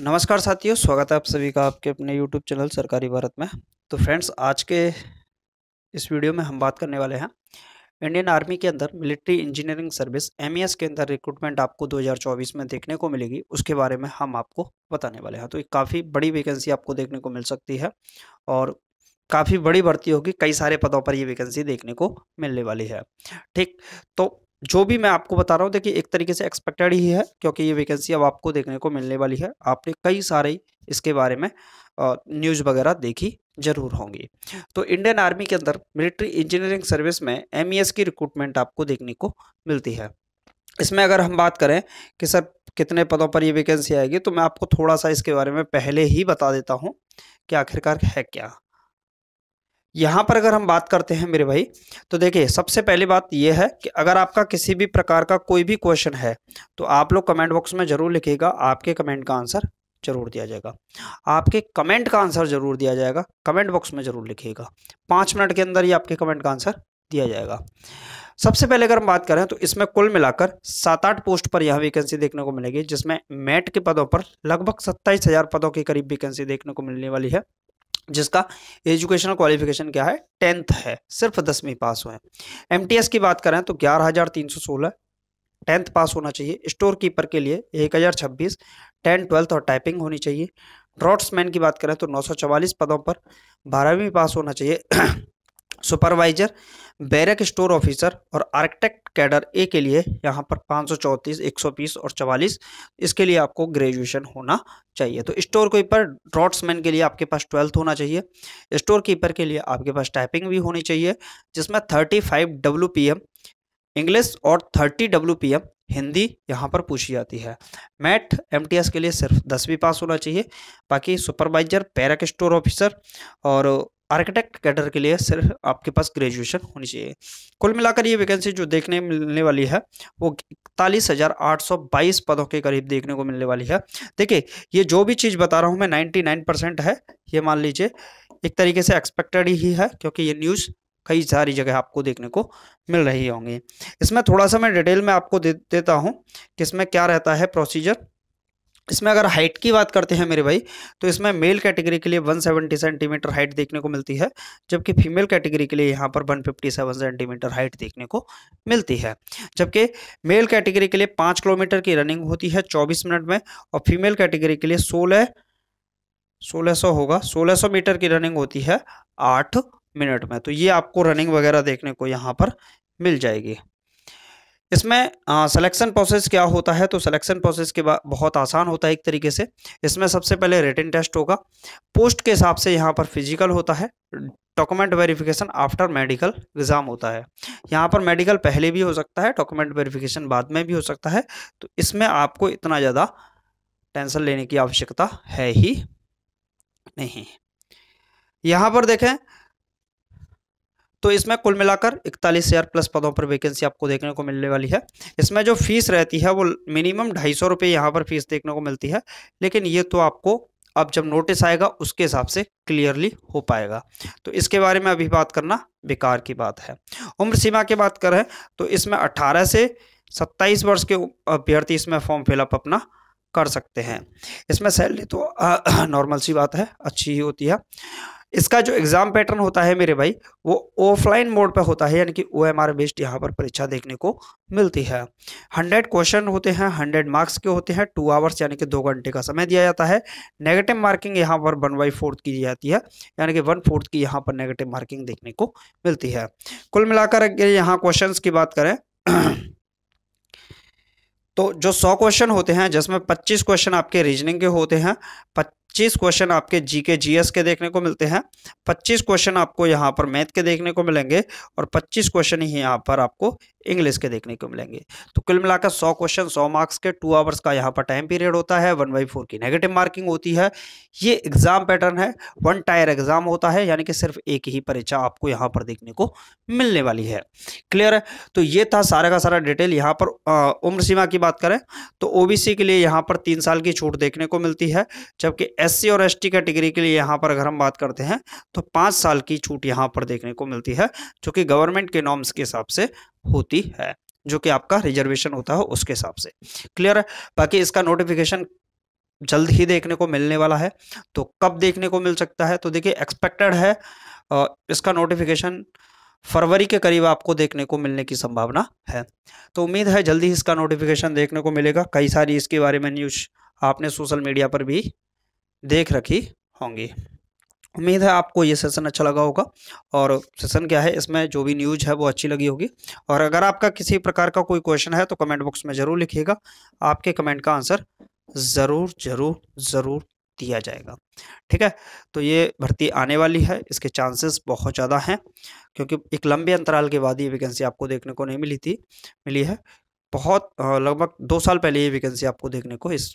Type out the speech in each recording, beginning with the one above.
नमस्कार साथियों स्वागत है आप सभी का आपके अपने YouTube चैनल सरकारी भारत में तो फ्रेंड्स आज के इस वीडियो में हम बात करने वाले हैं इंडियन आर्मी के अंदर मिलिट्री इंजीनियरिंग सर्विस एम के अंदर रिक्रूटमेंट आपको 2024 में देखने को मिलेगी उसके बारे में हम आपको बताने वाले हैं तो एक काफ़ी बड़ी वैकेंसी आपको देखने को मिल सकती है और काफ़ी बड़ी भर्ती होगी कई सारे पदों पर ये वैकेंसी देखने को मिलने वाली है ठीक तो जो भी मैं आपको बता रहा हूँ देखिए एक तरीके से एक्सपेक्टेड ही है क्योंकि ये वैकेंसी अब आपको देखने को मिलने वाली है आपने कई सारे इसके बारे में न्यूज़ वगैरह देखी जरूर होंगी तो इंडियन आर्मी के अंदर मिलिट्री इंजीनियरिंग सर्विस में एम e की रिक्रूटमेंट आपको देखने को मिलती है इसमें अगर हम बात करें कि सर कितने पदों पर ये वैकेंसी आएगी तो मैं आपको थोड़ा सा इसके बारे में पहले ही बता देता हूँ कि आखिरकार है क्या यहाँ पर अगर हम बात करते हैं मेरे भाई तो देखिए सबसे पहली बात यह है कि अगर आपका किसी भी प्रकार का कोई भी क्वेश्चन है तो आप लोग कमेंट बॉक्स में ज़रूर लिखिएगा आपके कमेंट का आंसर जरूर दिया जाएगा आपके कमेंट का आंसर जरूर दिया जाएगा कमेंट बॉक्स में ज़रूर लिखिएगा पाँच मिनट के अंदर ही आपके कमेंट का आंसर दिया जाएगा सबसे पहले अगर हम बात करें तो इसमें कुल मिलाकर सात आठ पोस्ट पर यह वैकेंसी देखने को मिलेगी जिसमें मेट के पदों पर लगभग सत्ताईस हजार पदों के करीब वैकेंसी देखने को मिलने वाली है जिसका एजुकेशनल क्वालिफिकेशन क्या है टेंथ है सिर्फ दसवीं पास हुए हैं एम की बात करें तो ग्यारह हज़ार तीन सौ सोलह टेंथ पास होना चाहिए स्टोर कीपर के लिए एक हज़ार छब्बीस टेंथ ट्वेल्थ और टाइपिंग होनी चाहिए ड्रॉट्समैन की बात करें तो नौ सौ चवालीस पदों पर बारहवीं पास होना चाहिए सुपरवाइजर बैरक स्टोर ऑफिसर और आर्किटेक्ट कैडर ए के लिए यहाँ पर पाँच सौ चौंतीस एक सौ बीस और चवालीस इसके लिए आपको ग्रेजुएशन होना चाहिए तो स्टोर कीपर ड्रॉट्समैन के लिए आपके पास ट्वेल्थ होना चाहिए स्टोर कीपर के लिए आपके पास टाइपिंग भी होनी चाहिए जिसमें thirty five W P M English और thirty W P M Hindi यहाँ पर पूछी जाती है मैट एस के लिए सिर्फ दसवीं पास होना चाहिए बाकी सुपरवाइजर पैरक स्टोर ऑफिसर और आर्किटेक्ट कैडर के लिए सिर्फ आपके पास ग्रेजुएशन होनी चाहिए कुल मिलाकर ये वैकेंसी जो देखने मिलने वाली है वो इकतालीस हज़ार आठ सौ बाईस पदों के करीब देखने को मिलने वाली है देखिए ये जो भी चीज़ बता रहा हूँ मैं नाइन्टी नाइन परसेंट है ये मान लीजिए एक तरीके से एक्सपेक्टेड ही है क्योंकि ये न्यूज़ कई सारी जगह आपको देखने को मिल रही होंगी इसमें थोड़ा सा मैं डिटेल में आपको दे देता हूँ कि इसमें क्या रहता है प्रोसीजर इसमें अगर हाइट की बात करते हैं मेरे भाई तो इसमें मेल कैटेगरी के लिए 170 सेंटीमीटर हाइट देखने को मिलती है जबकि फीमेल कैटेगरी के लिए यहाँ पर 157 सेंटीमीटर हाइट देखने को मिलती है जबकि मेल कैटेगरी के लिए पाँच किलोमीटर की रनिंग होती है चौबीस मिनट में और फीमेल कैटेगरी के लिए सोलह सोलह सौ होगा सोलह सौ मीटर की रनिंग होती है आठ मिनट में तो ये आपको रनिंग वगैरह देखने को यहाँ पर मिल जाएगी इसमें सिलेक्शन प्रोसेस क्या होता है तो सिलेक्शन प्रोसेस के बाद बहुत आसान होता है एक तरीके से इसमें सबसे पहले रिटर्न टेस्ट होगा पोस्ट के हिसाब से यहाँ पर फिजिकल होता है document verification after medical exam होता है यहाँ पर मेडिकल पहले भी हो सकता है डॉक्यूमेंट वेरिफिकेशन बाद में भी हो सकता है तो इसमें आपको इतना ज़्यादा टेंशन लेने की आवश्यकता है ही नहीं यहाँ पर देखें तो इसमें कुल मिलाकर इकतालीस हज़ार प्लस पदों पर वैकेंसी आपको देखने को मिलने वाली है इसमें जो फीस रहती है वो मिनिमम ढाई सौ रुपये यहाँ पर फीस देखने को मिलती है लेकिन ये तो आपको अब जब नोटिस आएगा उसके हिसाब से क्लियरली हो पाएगा तो इसके बारे में अभी बात करना बेकार की बात है उम्र सीमा की बात करें तो इसमें अट्ठारह से सत्ताईस वर्ष के अभ्यर्थी इसमें फॉर्म फिलअप अपना कर सकते हैं इसमें सैलरी तो नॉर्मल सी बात है अच्छी ही होती है इसका जो एग्ज़ाम पैटर्न होता है मेरे भाई वो ऑफलाइन मोड पे होता है यानी कि ओ एम आर बेस्ड यहाँ पर परीक्षा देखने को मिलती है हंड्रेड क्वेश्चन होते हैं हंड्रेड मार्क्स के होते हैं टू आवर्स यानी कि दो घंटे का समय दिया जाता है नेगेटिव मार्किंग यहाँ पर वन बाई फोर्थ की दी जाती है यानी कि वन फोर्थ की यहाँ पर नेगेटिव मार्किंग देखने को मिलती है कुल मिलाकर अगर यहाँ क्वेश्चन की बात करें तो जो सौ क्वेश्चन होते हैं जिसमें पच्चीस क्वेश्चन आपके रीजनिंग के होते हैं पच्चीस क्वेश्चन आपके जी के जी के देखने को मिलते हैं पच्चीस क्वेश्चन आपको यहाँ पर मैथ के देखने को मिलेंगे और पच्चीस क्वेश्चन ही यहाँ पर आपको इंग्लिश के देखने को मिलेंगे तो कुल मिलाकर सौ क्वेश्चन सौ मार्क्स के टू आवर्स का यहाँ पर टाइम पीरियड होता है वन बाई फोर की नेगेटिव मार्किंग होती है ये एग्ज़ाम पैटर्न है वन टायर एग्ज़ाम होता है यानी कि सिर्फ एक ही परीक्षा आपको यहाँ पर देखने को मिलने वाली है क्लियर है तो ये था सारा का सारा डिटेल यहाँ पर उम्र सीमा की बात करें तो ओ के लिए यहाँ पर तीन साल की छूट देखने को मिलती है जबकि एस और एस कैटेगरी के लिए यहाँ पर अगर हम बात करते हैं तो पाँच साल की छूट यहाँ पर देखने को मिलती है जो कि गवर्नमेंट के नॉर्म्स के हिसाब से होती है जो कि आपका रिजर्वेशन होता है उसके हिसाब से क्लियर है बाकी इसका नोटिफिकेशन जल्द ही देखने को मिलने वाला है तो कब देखने को मिल सकता है तो देखिए एक्सपेक्टेड है इसका नोटिफिकेशन फरवरी के करीब आपको देखने को मिलने की संभावना है तो उम्मीद है जल्दी ही इसका नोटिफिकेशन देखने को मिलेगा कई सारी इसके बारे में न्यूज आपने सोशल मीडिया पर भी देख रखी होंगी उम्मीद है आपको ये सेशन अच्छा लगा होगा और सेशन क्या है इसमें जो भी न्यूज़ है वो अच्छी लगी होगी और अगर आपका किसी प्रकार का कोई क्वेश्चन है तो कमेंट बॉक्स में ज़रूर लिखिएगा आपके कमेंट का आंसर ज़रूर ज़रूर ज़रूर दिया जाएगा ठीक है तो ये भर्ती आने वाली है इसके चांसेस बहुत ज़्यादा हैं क्योंकि एक लंबे अंतराल के बाद ये वैकेंसी आपको देखने को नहीं मिली थी मिली है बहुत लगभग दो साल पहले ये वैकेंसी आपको देखने को इस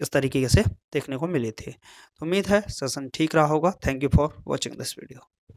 इस तरीके से देखने को मिली थी तो उम्मीद है सेशन ठीक रहा होगा thank you for watching this video